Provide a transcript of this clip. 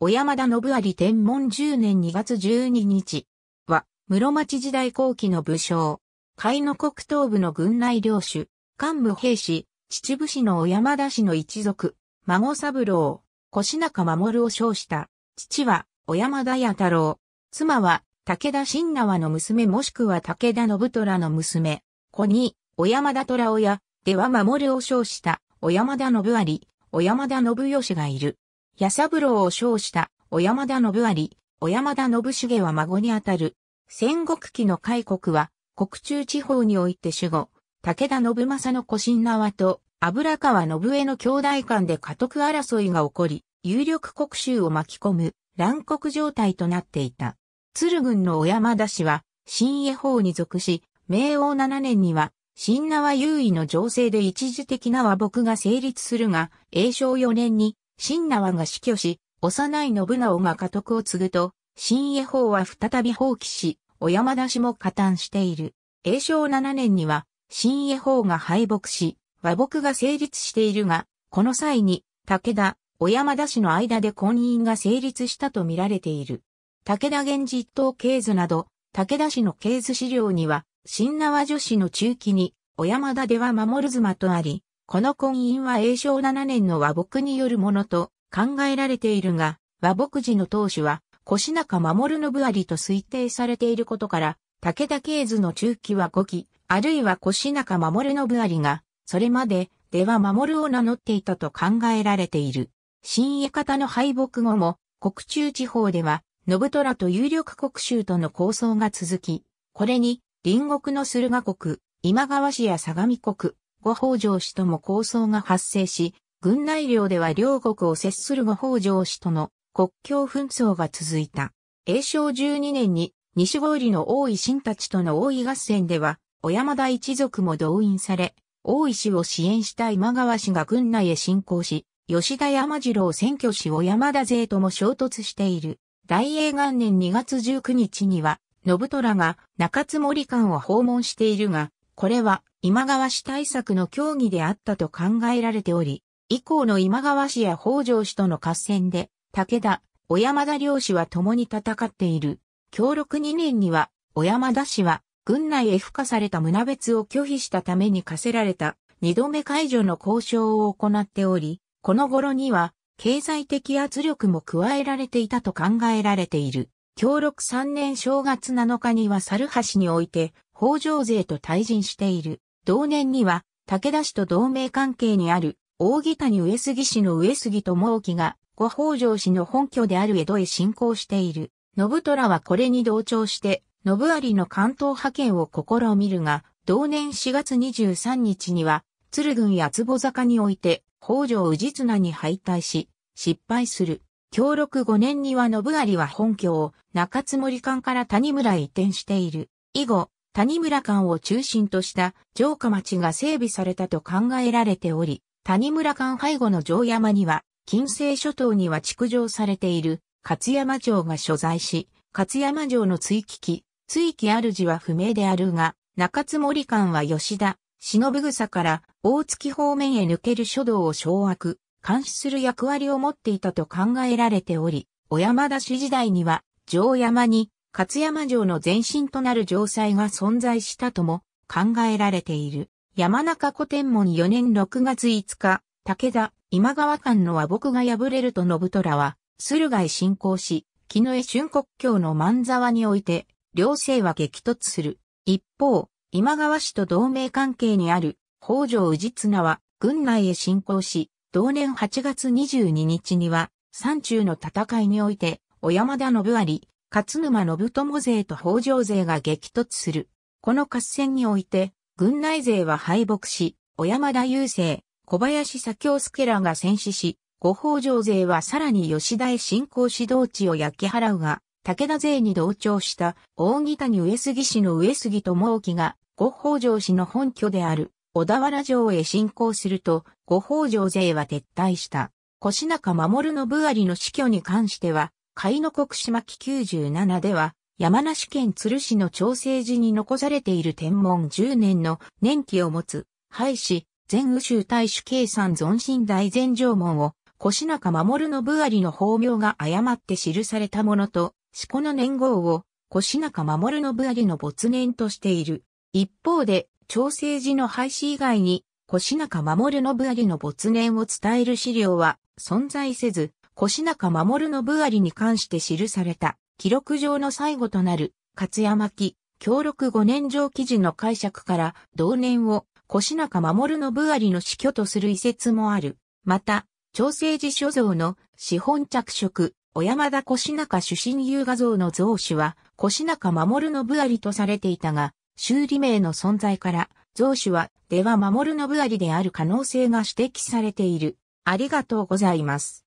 小山田信有天文10年2月12日は、室町時代後期の武将、海の国東部の軍内領主、幹部兵士、秩父市の小山田氏の一族、孫三郎、腰中守を称した、父は小山田弥太郎、妻は武田信長の娘もしくは武田信虎の娘、子に、小山田虎親、では守を称した、小山田信有、小山田信義がいる。矢三郎を称した小山田信有、小山田信重は孫にあたる。戦国期の開国は、国中地方において守護、武田信正の古神縄と油川信江の兄弟間で家督争いが起こり、有力国衆を巻き込む乱国状態となっていた。鶴軍の小山田氏は、新江法に属し、明王七年には、新縄優位の情勢で一時的な和睦が成立するが、永正四年に新縄が死去し、幼い信長が家督を継ぐと、新恵法は再び放棄し、小山田氏も加担している。永正7年には、新恵法が敗北し、和睦が成立しているが、この際に、武田、小山田氏の間で婚姻が成立したと見られている。武田源氏一等系図など、武田氏の系図資料には、新縄女子の中期に、小山田では守る妻とあり、この婚姻は永正7年の和睦によるものと考えられているが、和睦時の当主は、腰中守信有と推定されていることから、武田慶図の中期は5期、あるいは腰中守信有が、それまで、では守を名乗っていたと考えられている。新江方の敗北後も、国中地方では、信虎と有力国衆との構想が続き、これに、隣国の駿河国、今川氏や相模国、五北条氏とも抗争が発生し、軍内領では両国を接する五北条氏との国境紛争が続いた。永正12年に西郡の大井新たちとの大井合戦では、小山田一族も動員され、大井氏を支援した今川氏が軍内へ侵攻し、吉田山次郎選挙氏小山田勢とも衝突している。大英元年2月19日には、信虎が中津森間を訪問しているが、これは今川氏対策の協議であったと考えられており、以降の今川氏や北条氏との合戦で、武田、小山田両氏は共に戦っている。協力2年には、小山田氏は、軍内へ付加された胸別を拒否したために課せられた、二度目解除の交渉を行っており、この頃には、経済的圧力も加えられていたと考えられている。協力3年正月7日には猿橋において、北条勢と対陣している。同年には、武田氏と同盟関係にある、大木谷上杉氏の上杉智興が、ご北条氏の本拠である江戸へ侵攻している。信虎はこれに同調して、信有の関東派遣を試みるが、同年4月23日には、鶴郡や坪坂において、北条氏綱に敗退し、失敗する。協力5年には信有は本拠を中津森間から谷村へ移転している。以後、谷村間を中心とした城下町が整備されたと考えられており、谷村間背後の城山には、近世諸島には築城されている勝山城が所在し、勝山城の追記機、追記主は不明であるが、中津森間は吉田、忍草から大月方面へ抜ける書道を掌握、監視する役割を持っていたと考えられており、小山田氏時代には、城山に勝山城の前身となる城塞が存在したとも考えられている。山中古天文4年6月5日、武田、今川間の和睦が破れると信虎は、駿河へ侵攻し、木の江春国境の万沢において、両姓は激突する。一方、今川氏と同盟関係にある北条氏綱は軍内へ侵攻し、同年8月22日には山中の戦いにおいて、小山田信有、勝沼信友勢と北条勢が激突する。この合戦において、軍内勢は敗北し、小山田雄勢、小林左京介らが戦死し、五北条勢はさらに吉田へ進行指導地を焼き払うが、武田勢に同調した大木谷上杉氏の上杉智興が、五北条氏の本拠である小田原城へ進行すると、五北条勢は撤退した。越中守の部ありの死去に関しては、海の国島記97では、山梨県鶴市の調整時に残されている天文10年の年期を持つ、廃止、全宇宙大主計算存心大全城門を、腰中守の部ありの法名が誤って記されたものと、四股の年号を、腰中守の部ありの没年としている。一方で、調整時の廃止以外に、腰中守の部ありの没年を伝える資料は存在せず、腰中守の部ありに関して記された、記録上の最後となる、勝山記、協力5年上記事の解釈から、同年を腰中守の部ありの死去とする遺説もある。また、長生寺所蔵の資本着色、小山田腰中主神優画像の像主は、腰中守の部ありとされていたが、修理名の存在から、像主は、では守の部ありである可能性が指摘されている。ありがとうございます。